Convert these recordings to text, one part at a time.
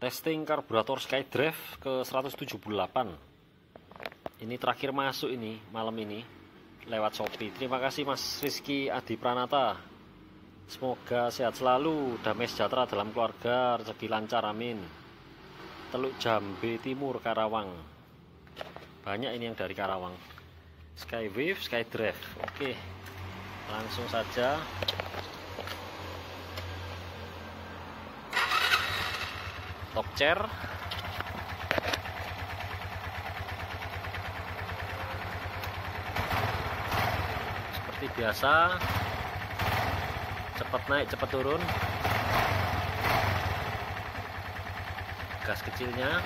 testing karburator skydrive ke 178 ini terakhir masuk ini malam ini lewat Shopee terima kasih Mas Rizky Adi Pranata semoga sehat selalu damai sejahtera dalam keluarga rezeki lancar amin Teluk Jambi Timur Karawang banyak ini yang dari Karawang Skywave Skydrive oke langsung saja top chair seperti biasa cepat naik cepat turun gas kecilnya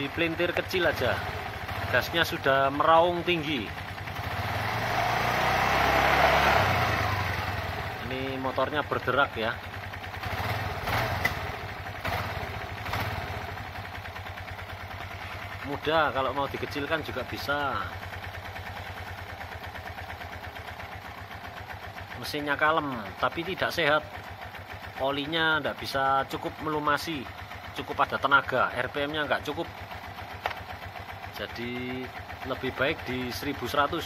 di pelintir kecil aja gasnya sudah meraung tinggi ini motornya bergerak ya mudah kalau mau dikecilkan juga bisa mesinnya kalem tapi tidak sehat olinya tidak bisa cukup melumasi cukup ada tenaga RPM nya nggak cukup jadi lebih baik di 1100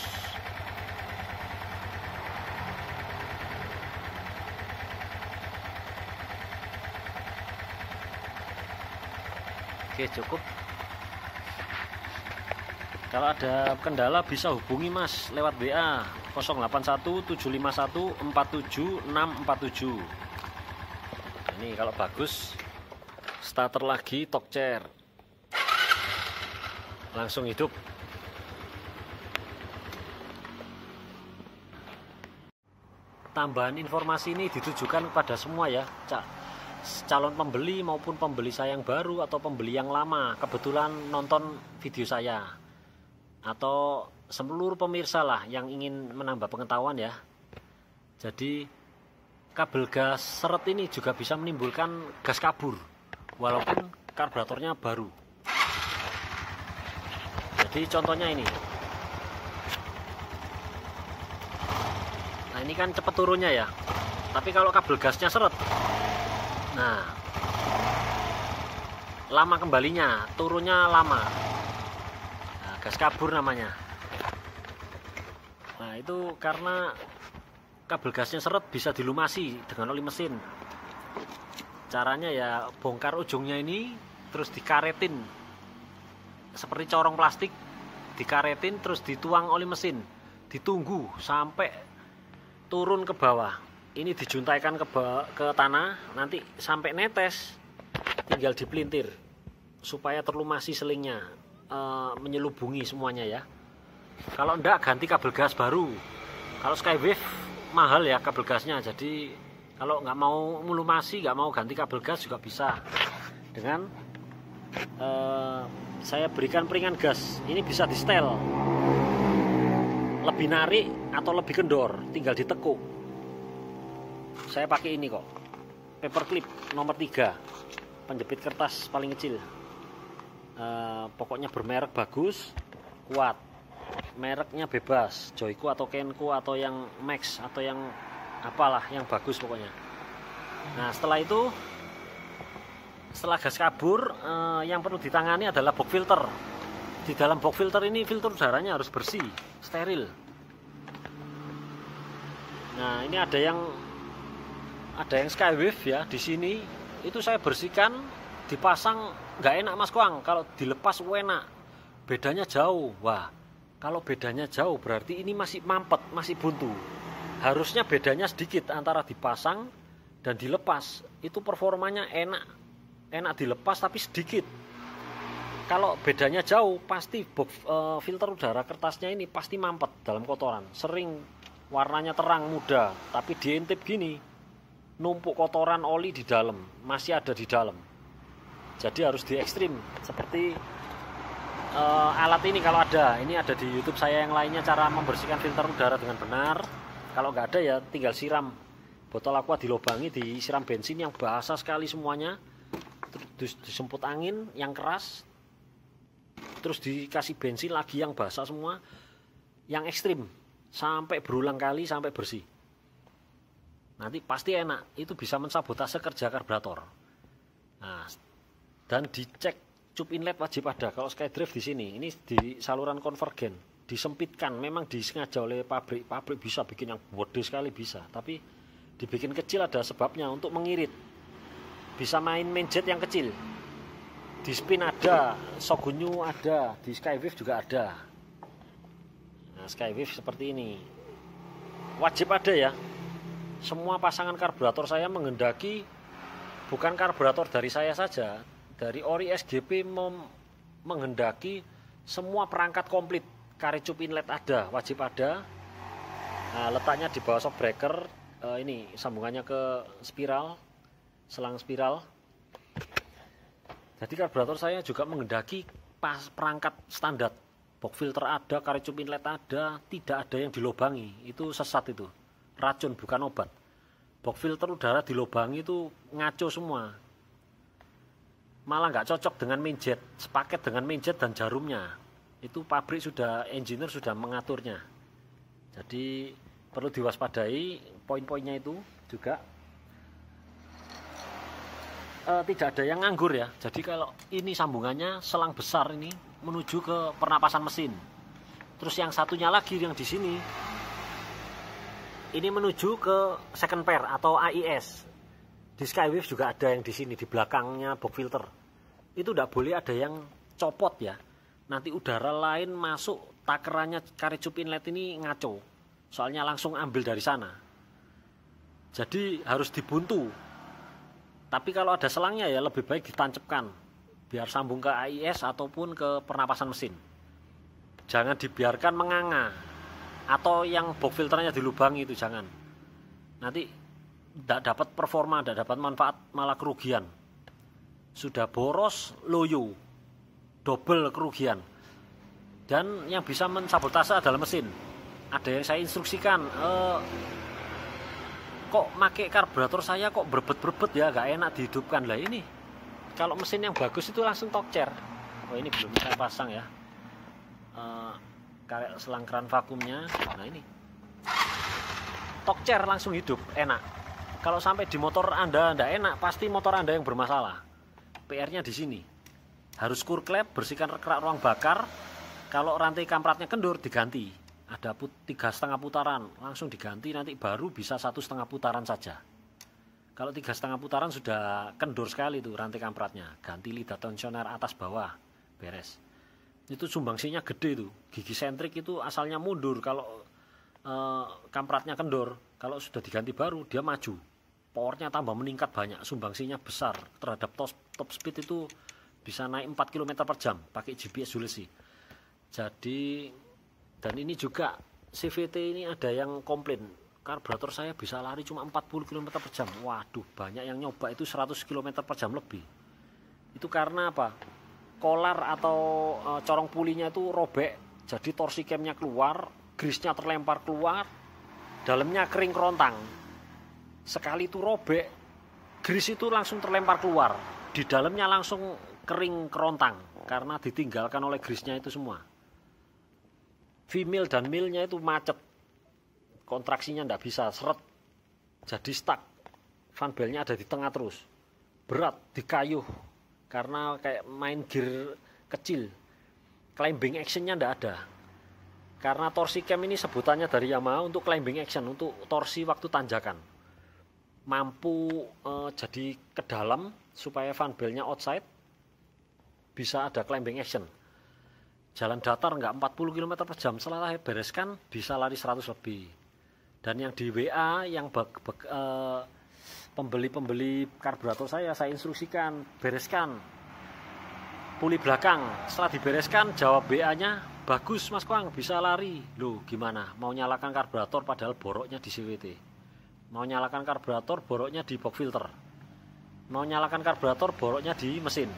oke cukup kalau ada kendala bisa hubungi mas lewat WA 081751474647 ini kalau bagus starter lagi talk chair langsung hidup. Tambahan informasi ini ditujukan kepada semua ya, cak calon pembeli maupun pembeli saya yang baru atau pembeli yang lama kebetulan nonton video saya atau seluruh pemirsa lah yang ingin menambah pengetahuan ya. Jadi kabel gas seret ini juga bisa menimbulkan gas kabur walaupun karburatornya baru jadi contohnya ini nah ini kan cepet turunnya ya tapi kalau kabel gasnya seret nah lama kembalinya turunnya lama nah, gas kabur namanya nah itu karena kabel gasnya seret bisa dilumasi dengan oli mesin caranya ya bongkar ujungnya ini terus dikaretin seperti corong plastik dikaretin terus dituang oli mesin ditunggu sampai turun ke bawah ini dijuntaikan ke bawah, ke tanah nanti sampai netes tinggal dipelintir supaya terlumasi selingnya e, menyelubungi semuanya ya kalau enggak ganti kabel gas baru kalau Skywave mahal ya kabel gasnya jadi kalau nggak mau melumasi nggak mau ganti kabel gas juga bisa dengan e, saya berikan peringan gas ini bisa di setel lebih narik atau lebih kendor tinggal ditekuk saya pakai ini kok paper clip nomor 3 penjepit kertas paling kecil e, pokoknya bermerek bagus kuat mereknya bebas Joyko atau Kenko atau yang Max atau yang apalah yang bagus pokoknya nah setelah itu setelah gas kabur eh, yang perlu ditangani adalah box filter di dalam box filter ini filter udaranya harus bersih steril nah ini ada yang ada yang skywave ya di sini itu saya bersihkan dipasang nggak enak mas kuang kalau dilepas enak bedanya jauh wah kalau bedanya jauh berarti ini masih mampet masih buntu harusnya bedanya sedikit antara dipasang dan dilepas itu performanya enak enak dilepas tapi sedikit kalau bedanya jauh pasti box, e, filter udara kertasnya ini pasti mampet dalam kotoran sering warnanya terang muda tapi diintip gini numpuk kotoran oli di dalam masih ada di dalam jadi harus di ekstrim seperti e, alat ini kalau ada ini ada di YouTube saya yang lainnya cara membersihkan filter udara dengan benar kalau nggak ada ya tinggal siram botol aqua dilobangi disiram bensin yang basah sekali semuanya disemput angin yang keras terus dikasih bensin lagi yang basah semua yang ekstrim sampai berulang kali sampai bersih nanti pasti enak itu bisa mensabotase kerja karburator nah, dan dicek cup inlet wajib ada kalau drive di sini ini di saluran konvergen disempitkan memang disengaja oleh pabrik pabrik bisa bikin yang bodoh sekali bisa tapi dibikin kecil ada sebabnya untuk mengirit bisa main main jet yang kecil di spin ada sogunyu ada di skywave juga ada nah skywave seperti ini wajib ada ya semua pasangan karburator saya mengendaki, bukan karburator dari saya saja dari ori SGP menghendaki semua perangkat komplit karicup inlet ada wajib ada nah, letaknya di bawah shock breaker eh, ini sambungannya ke spiral selang spiral. Jadi karburator saya juga mengendaki pas perangkat standar. box filter ada, karicum inlet ada, tidak ada yang dilobangi. Itu sesat itu. Racun bukan obat. box filter udara dilobangi itu ngaco semua. Malah nggak cocok dengan main jet, sepaket dengan main jet dan jarumnya. Itu pabrik sudah, engineer sudah mengaturnya. Jadi perlu diwaspadai poin-poinnya itu juga uh, tidak ada yang nganggur ya. Jadi kalau ini sambungannya selang besar ini menuju ke pernapasan mesin. Terus yang satunya lagi yang di sini ini menuju ke second pair atau AIS. Di Skywave juga ada yang di sini di belakangnya box filter. Itu tidak boleh ada yang copot ya. Nanti udara lain masuk takerannya karecup inlet ini ngaco. Soalnya langsung ambil dari sana. Jadi harus dibuntu tapi kalau ada selangnya ya lebih baik ditancapkan biar sambung ke AIS ataupun ke pernapasan mesin. Jangan dibiarkan menganga atau yang box filternya dilubangi itu jangan. Nanti tidak dapat performa, tidak dapat manfaat, malah kerugian. Sudah boros, loyo, double kerugian. Dan yang bisa mensabotase adalah mesin. Ada yang saya instruksikan, eh, kok make karburator saya kok berbet-berbet ya gak enak dihidupkan lah ini kalau mesin yang bagus itu langsung tokcer oh ini belum saya pasang ya uh, eh, karet selang keran vakumnya nah ini tokcer langsung hidup enak kalau sampai di motor anda tidak enak pasti motor anda yang bermasalah PR nya di sini harus kurklep bersihkan kerak ruang bakar kalau rantai kampratnya kendur diganti ada put tiga setengah putaran langsung diganti nanti baru bisa satu setengah putaran saja kalau tiga setengah putaran sudah kendur sekali itu rantai kampratnya ganti lidah tensioner atas bawah beres itu sumbangsinya gede itu gigi sentrik itu asalnya mundur kalau e, kampratnya kendor kalau sudah diganti baru dia maju powernya tambah meningkat banyak sumbangsinya besar terhadap top, top speed itu bisa naik 4 km per jam pakai GPS Zulesi jadi dan ini juga CVT ini ada yang komplain karburator saya bisa lari cuma 40 km per jam waduh banyak yang nyoba itu 100 km per jam lebih itu karena apa kolar atau e, corong pulinya itu robek jadi torsi camnya keluar grisnya terlempar keluar dalamnya kering kerontang sekali itu robek gris itu langsung terlempar keluar di dalamnya langsung kering kerontang karena ditinggalkan oleh grisnya itu semua female dan male-nya itu macet kontraksinya tidak bisa seret jadi stuck fanbelnya ada di tengah terus berat di kayu karena kayak main gear kecil climbing action-nya tidak ada karena torsi cam ini sebutannya dari Yamaha untuk climbing action untuk torsi waktu tanjakan mampu eh, jadi ke dalam supaya fanbelnya outside bisa ada climbing action jalan datar nggak 40 km per jam setelah bereskan bisa lari 100 lebih dan yang di WA yang pembeli eh, pembeli-pembeli karburator saya saya instruksikan bereskan puli belakang setelah dibereskan jawab WA nya bagus mas Kuang bisa lari loh gimana mau nyalakan karburator padahal boroknya di CVT. mau nyalakan karburator boroknya di box filter mau nyalakan karburator boroknya di mesin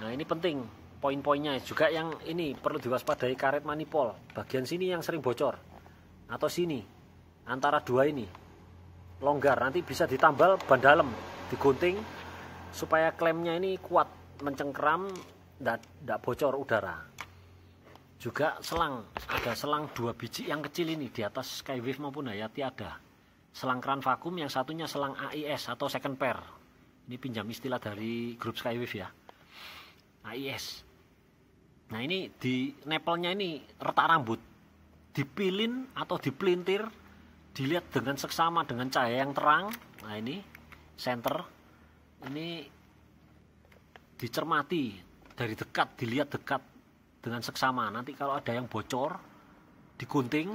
nah ini penting poin-poinnya juga yang ini perlu diwaspadai karet manipol bagian sini yang sering bocor atau sini antara dua ini longgar nanti bisa ditambal ban dalam digunting supaya klemnya ini kuat mencengkeram tidak bocor udara juga selang ada selang dua biji yang kecil ini di atas skywave maupun hayati ada selang keran vakum yang satunya selang AIS atau second pair ini pinjam istilah dari grup skywave ya AIS Nah ini di nepelnya ini retak rambut dipilin atau dipelintir dilihat dengan seksama dengan cahaya yang terang. Nah ini center ini dicermati dari dekat dilihat dekat dengan seksama. Nanti kalau ada yang bocor digunting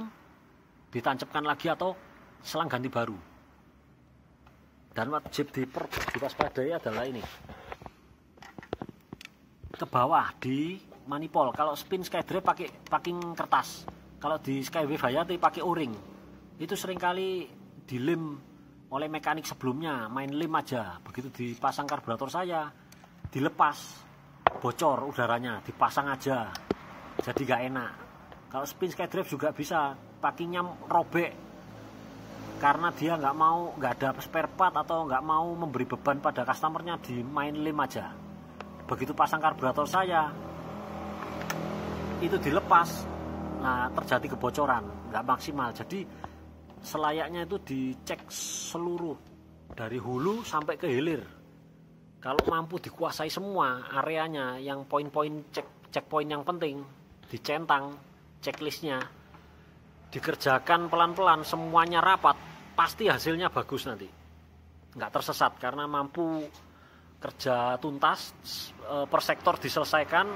ditancapkan lagi atau selang ganti baru. Dan wajib diper diwaspadai adalah ini ke bawah di manipol kalau spin skydrive pakai packing kertas kalau di skywave hayati pakai o-ring itu seringkali dilem oleh mekanik sebelumnya main lem aja begitu dipasang karburator saya dilepas bocor udaranya dipasang aja jadi gak enak kalau spin skydrive juga bisa packingnya robek karena dia nggak mau nggak ada spare part atau nggak mau memberi beban pada customernya di main lem aja begitu pasang karburator saya itu dilepas nah terjadi kebocoran nggak maksimal jadi selayaknya itu dicek seluruh dari hulu sampai ke hilir kalau mampu dikuasai semua areanya yang poin-poin cek checkpoint yang penting dicentang checklistnya dikerjakan pelan-pelan semuanya rapat pasti hasilnya bagus nanti nggak tersesat karena mampu kerja tuntas eh, per sektor diselesaikan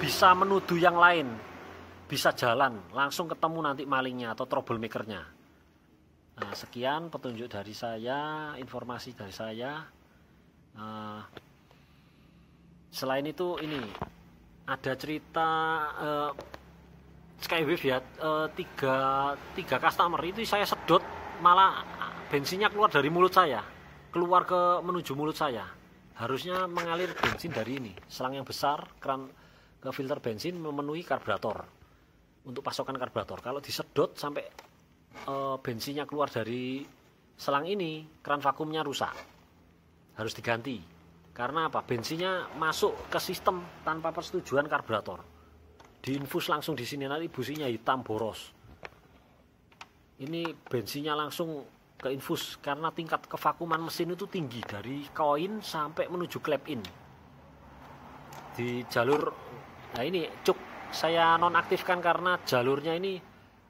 bisa menuduh yang lain bisa jalan langsung ketemu nanti malingnya atau troublemakernya nah sekian petunjuk dari saya informasi dari saya nah, selain itu ini ada cerita eh, Skywave ya eh, tiga tiga customer itu saya sedot malah bensinnya keluar dari mulut saya keluar ke menuju mulut saya harusnya mengalir bensin dari ini selang yang besar keran ke filter bensin memenuhi karburator untuk pasokan karburator kalau disedot sampai e, bensinnya keluar dari selang ini keran vakumnya rusak harus diganti karena apa bensinnya masuk ke sistem tanpa persetujuan karburator diinfus langsung di sini nanti businya hitam boros ini bensinnya langsung ke infus karena tingkat kevakuman mesin itu tinggi dari koin sampai menuju klep in di jalur nah ini cuk saya nonaktifkan karena jalurnya ini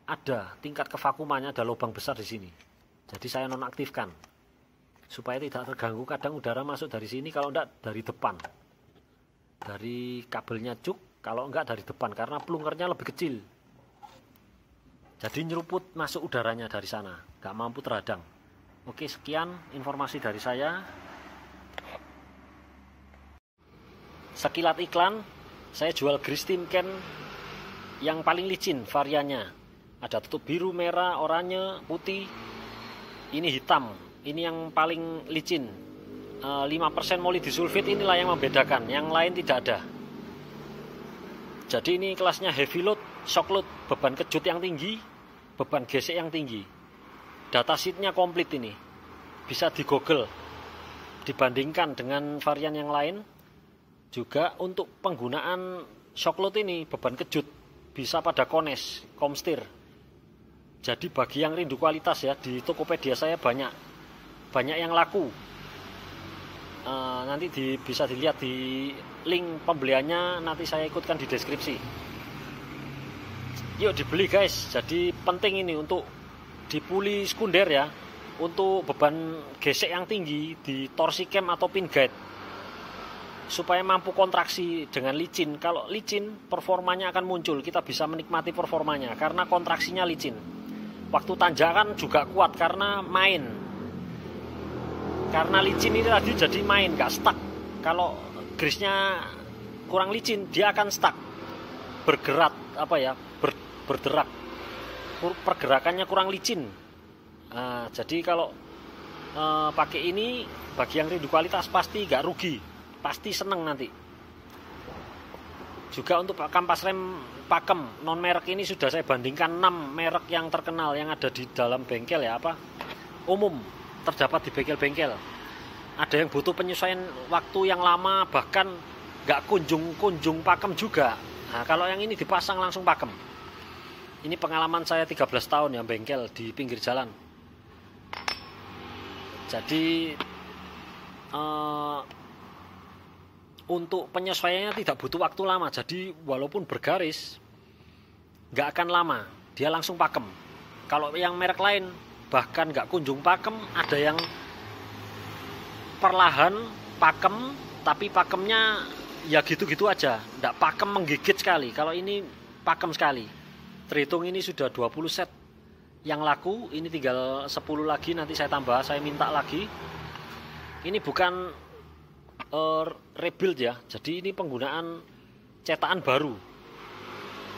ada tingkat kevakumannya ada lubang besar di sini jadi saya nonaktifkan supaya tidak terganggu kadang udara masuk dari sini kalau enggak dari depan dari kabelnya cuk kalau enggak dari depan karena plungernya lebih kecil jadi nyeruput masuk udaranya dari sana, gak mampu teradang. Oke, sekian informasi dari saya. Sekilat iklan, saya jual gris timken yang paling licin variannya. Ada tutup biru, merah, oranye, putih. Ini hitam, ini yang paling licin. 5% eh, molybdisulfit inilah yang membedakan, yang lain tidak ada. Jadi ini kelasnya heavy load, shock load, beban kejut yang tinggi, beban gesek yang tinggi. Data sheetnya komplit ini. Bisa di Google. Dibandingkan dengan varian yang lain. Juga untuk penggunaan load ini beban kejut bisa pada kones, komstir. Jadi bagi yang rindu kualitas ya di Tokopedia saya banyak banyak yang laku. E, nanti di, bisa dilihat di link pembeliannya nanti saya ikutkan di deskripsi yuk dibeli guys jadi penting ini untuk dipuli sekunder ya untuk beban gesek yang tinggi di torsi cam atau pin guide supaya mampu kontraksi dengan licin kalau licin performanya akan muncul kita bisa menikmati performanya karena kontraksinya licin waktu tanjakan juga kuat karena main karena licin ini tadi jadi main gak stuck kalau grisnya kurang licin dia akan stuck bergerak apa ya berderak pergerakannya kurang licin nah, jadi kalau uh, pakai ini bagi yang rindu kualitas pasti gak rugi pasti seneng nanti juga untuk kampas rem pakem non merek ini sudah saya bandingkan 6 merek yang terkenal yang ada di dalam bengkel ya apa umum terdapat di bengkel-bengkel ada yang butuh penyesuaian waktu yang lama bahkan nggak kunjung-kunjung pakem juga nah, kalau yang ini dipasang langsung pakem ini pengalaman saya 13 tahun yang bengkel di pinggir jalan jadi uh, untuk penyesuaiannya tidak butuh waktu lama jadi walaupun bergaris nggak akan lama dia langsung pakem kalau yang merek lain bahkan nggak kunjung pakem ada yang perlahan pakem tapi pakemnya ya gitu-gitu aja nggak pakem menggigit sekali kalau ini pakem sekali terhitung ini sudah 20 set yang laku ini tinggal 10 lagi nanti saya tambah saya minta lagi ini bukan uh, rebuild ya jadi ini penggunaan cetakan baru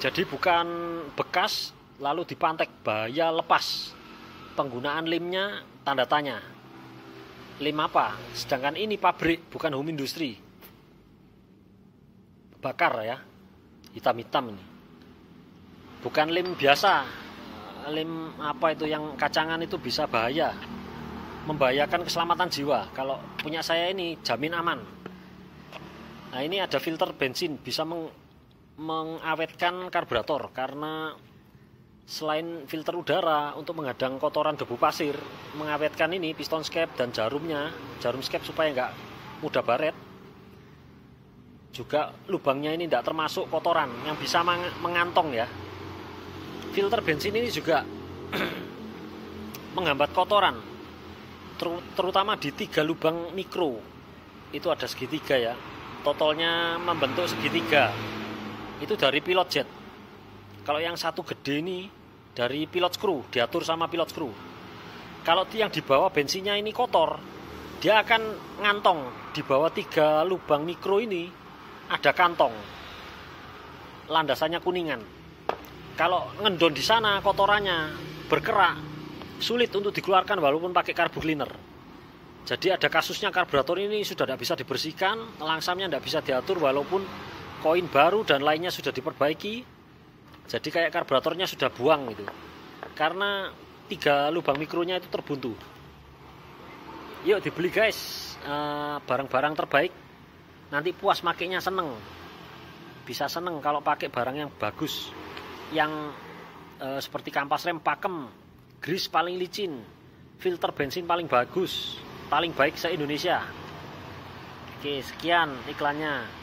jadi bukan bekas lalu dipantek bahaya lepas penggunaan limnya tanda tanya lim apa sedangkan ini pabrik bukan home industry bakar ya hitam-hitam ini bukan lem biasa lem apa itu yang kacangan itu bisa bahaya membahayakan keselamatan jiwa kalau punya saya ini jamin aman nah ini ada filter bensin bisa meng mengawetkan karburator karena selain filter udara untuk menghadang kotoran debu pasir mengawetkan ini piston skep dan jarumnya jarum skep supaya nggak mudah baret juga lubangnya ini tidak termasuk kotoran yang bisa mengantong ya filter bensin ini juga menghambat kotoran terutama di tiga lubang mikro itu ada segitiga ya totalnya membentuk segitiga itu dari pilot jet kalau yang satu gede ini dari pilot screw diatur sama pilot screw kalau yang di bawah bensinnya ini kotor dia akan ngantong di bawah tiga lubang mikro ini ada kantong landasannya kuningan kalau ngendon di sana kotorannya berkerak sulit untuk dikeluarkan walaupun pakai karbu cleaner jadi ada kasusnya karburator ini sudah tidak bisa dibersihkan langsamnya tidak bisa diatur walaupun koin baru dan lainnya sudah diperbaiki jadi kayak karburatornya sudah buang gitu karena tiga lubang mikronya itu terbuntu yuk dibeli guys eh, barang-barang terbaik nanti puas makainya seneng bisa seneng kalau pakai barang yang bagus yang e, seperti kampas rem pakem, grease paling licin, filter bensin paling bagus, paling baik se-Indonesia. Oke, sekian iklannya.